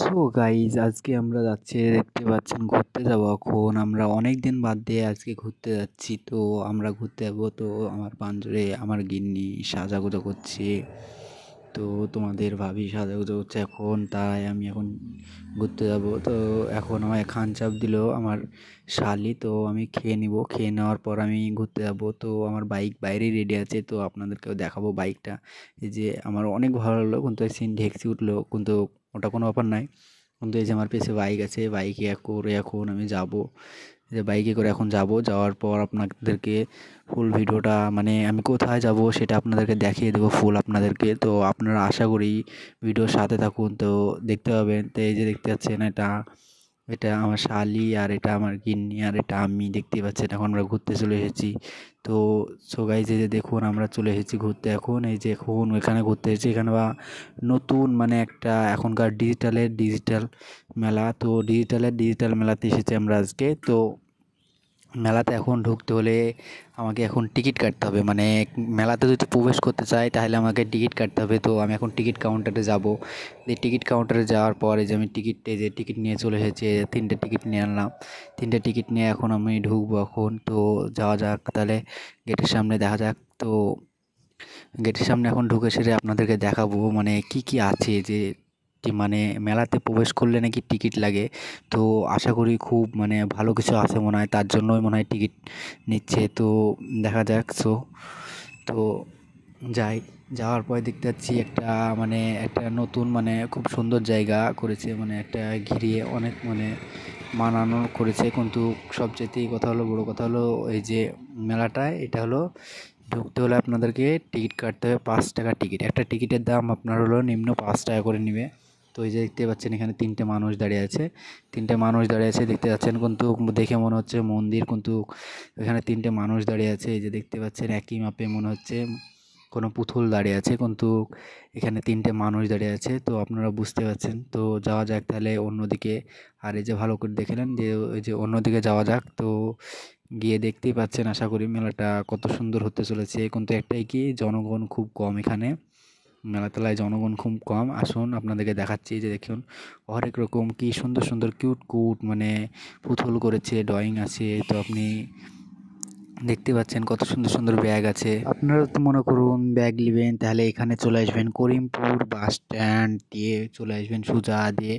so guys আজকে আমরা যাচ্ছি দেখতে পাচ্ছেন ঘুরতে যাব এখন আমরা অনেক দিন বাদ দিয়ে আজকে ঘুরতে যাচ্ছি তো আমরা ঘুরতে যাবো তো আমার পাঞ্জরে আমার গিন্নি সাজাগুজো করছে তো তোমাদের ভাবি সাজা হচ্ছে এখন তাই আমি এখন ঘুরতে যাব তো এখন আমায় খান চাপ দিল আমার শালি তো আমি খেয়ে নিব খেয়ে নেওয়ার পর আমি ঘুরতে যাব তো আমার বাইক বাইরেই রেডি আছে তো আপনাদেরকেও দেখাবো বাইকটা যে আমার অনেক ভালো লাগলো কিন্তু সিন ঢেকছি উঠলো কিন্তু ওটা কোনো ব্যাপার নাই তো এই যে আমার পেছে বাইক আছে বাইকে করে এখন আমি যাব যে বাইকে করে এখন যাব যাওয়ার পর আপনাদেরকে ফুল ভিডিওটা মানে আমি কোথায় যাব সেটা আপনাদেরকে দেখিয়ে দেবো ফুল আপনাদেরকে তো আপনারা আশা করি ভিডিওর সাথে থাকুন তো দেখতে পাবেন তো এই যে দেখতে পাচ্ছেন এটা এটা আমার শালি আর এটা আমার গিন্নি আর এটা আমি দেখতে পাচ্ছেন এখন আমরা ঘুরতে চলে এসেছি তো সোগাই গাইজ যে দেখুন আমরা চলে এসেছি ঘুরতে এখন এই যে এখন এখানে ঘুরতে এসেছি এখানে বা নতুন মানে একটা এখনকার ডিজিটালের ডিজিটাল মেলা তো ডিজিটালের ডিজিটাল মেলাতে এসেছি আমরা আজকে তো মেলাতে এখন ঢুকতে হলে আমাকে এখন টিকিট কাটতে হবে মানে মেলাতে যদি প্রবেশ করতে চাই তাহলে আমাকে টিকিট কাটতে হবে তো আমি এখন টিকিট কাউন্টারে যাব এই টিকিট কাউন্টারে যাওয়ার পরে যে আমি টিকিট যে টিকিট নিয়ে চলে এসেছি তিনটে টিকিট নিয়ে আনলাম তিনটে টিকিট নিয়ে এখন আমি ঢুকবো এখন তো যাওয়া যাক তাহলে গেটের সামনে দেখা যাক তো গেটের সামনে এখন ঢুকে সেটা আপনাদেরকে দেখাবো মানে কি কি আছে যে মানে মেলাতে প্রবেশ করলে নাকি টিকিট লাগে তো আশা করি খুব মানে ভালো কিছু আসে মনে হয় তার জন্যই মনে হয় টিকিট নিচ্ছে তো দেখা যাক সো তো যাই যাওয়ার পরে দেখতে পাচ্ছি একটা মানে একটা নতুন মানে খুব সুন্দর জায়গা করেছে মানে একটা ঘিরিয়ে অনেক মানে মানানো করেছে কিন্তু সবচেয়েতেই কথা হলো বড় কথা হলো এই যে মেলাটায় এটা হলো ঢুকতে হলে আপনাদেরকে টিকিট কাটতে হবে পাঁচ টাকা টিকিট একটা টিকিটের দাম আপনার হলো নিম্ন পাঁচ টাকা করে নেবে তো এই যে দেখতে পাচ্ছেন এখানে তিনটে মানুষ দাঁড়িয়ে আছে তিনটে মানুষ দাঁড়িয়ে আছে দেখতে পাচ্ছেন কিন্তু দেখে মনে হচ্ছে মন্দির কিন্তু এখানে তিনটে মানুষ দাঁড়িয়ে আছে এই যে দেখতে পাচ্ছেন একই মাপে মনে হচ্ছে কোনো পুতুল দাঁড়িয়ে আছে কিন্তু এখানে তিনটে মানুষ দাঁড়িয়ে আছে তো আপনারা বুঝতে পারছেন তো যাওয়া যাক তাহলে অন্যদিকে আর এই যে ভালো করে দেখলেন যে ওই যে অন্যদিকে যাওয়া যাক তো গিয়ে দেখতেই পাচ্ছেন আশা করি মেলাটা কত সুন্দর হতে চলেছে কিন্তু একটাই কি জনগণ খুব কম এখানে মেলাতলায় জনগণ খুব কম আসুন আপনাদেরকে দেখাচ্ছি যে দেখুন হরেক রকম কি সুন্দর সুন্দর কিউট কুট মানে পুতুল করেছে ড্রয়িং আছে তো আপনি দেখতে পাচ্ছেন কত সুন্দর সুন্দর ব্যাগ আছে আপনারা তো মনে করুন ব্যাগ নেবেন তাহলে এখানে চলে আসবেন করিমপুর বাস স্ট্যান্ড দিয়ে চলে আসবেন সোজা দিয়ে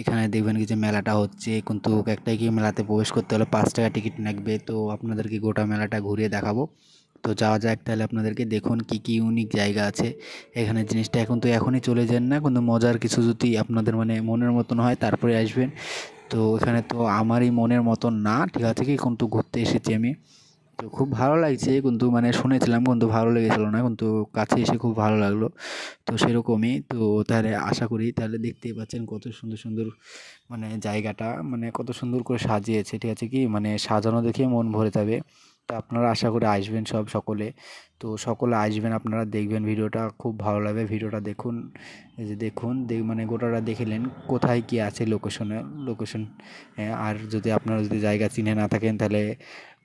এখানে দেখবেন কি যে মেলাটা হচ্ছে কিন্তু একটাই কি মেলাতে প্রবেশ করতে হলে পাঁচ টাকা টিকিট লাগবে তো আপনাদেরকে গোটা মেলাটা ঘুরিয়ে দেখাবো তো যাওয়া যাক তাহলে আপনাদেরকে দেখুন কি কি ইউনিক জায়গা আছে এখানে জিনিসটা এখন তো এখনই চলে যান না কিন্তু মজার কিছু যদি আপনাদের মানে মনের মতন হয় তারপরে আসবেন তো এখানে তো আমারই মনের মতন না ঠিক আছে কি কিন্তু ঘুরতে এসেছি আমি তো খুব ভালো লাগছে কিন্তু মানে শুনেছিলাম কিন্তু ভালো লেগেছিল না কিন্তু কাছে এসে খুব ভালো লাগলো তো সেরকমই তো তাহলে আশা করি তাহলে দেখতেই পাচ্ছেন কত সুন্দর সুন্দর মানে জায়গাটা মানে কত সুন্দর করে সাজিয়েছে ঠিক আছে কি মানে সাজানো দেখে মন ভরে যাবে তো আপনারা আশা করে আসবেন সব সকলে তো সকলে আসবেন আপনারা দেখবেন ভিডিওটা খুব ভালো লাগবে ভিডিওটা দেখুন এই যে দেখুন মানে গোটাটা দেখিলেন কোথায় কি আছে লোকেশনে লোকেশন আর যদি আপনারা যদি জায়গা চিনে না থাকেন তাহলে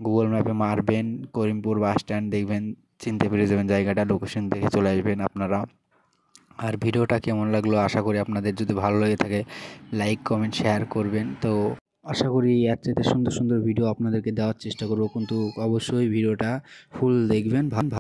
গুগল ম্যাপে মারবেন করিমপুর বাস স্ট্যান্ড দেখবেন চিনতে পেরে যাবেন জায়গাটা লোকেশন দেখে চলে আসবেন আপনারা আর ভিডিওটা কেমন লাগলো আশা করি আপনাদের যদি ভালো লেগে থাকে লাইক কমেন্ট শেয়ার করবেন তো আশা করি এর চাইতে সুন্দর সুন্দর ভিডিও আপনাদেরকে দেওয়ার চেষ্টা করব কিন্তু অবশ্যই ভিডিওটা ফুল দেখবেন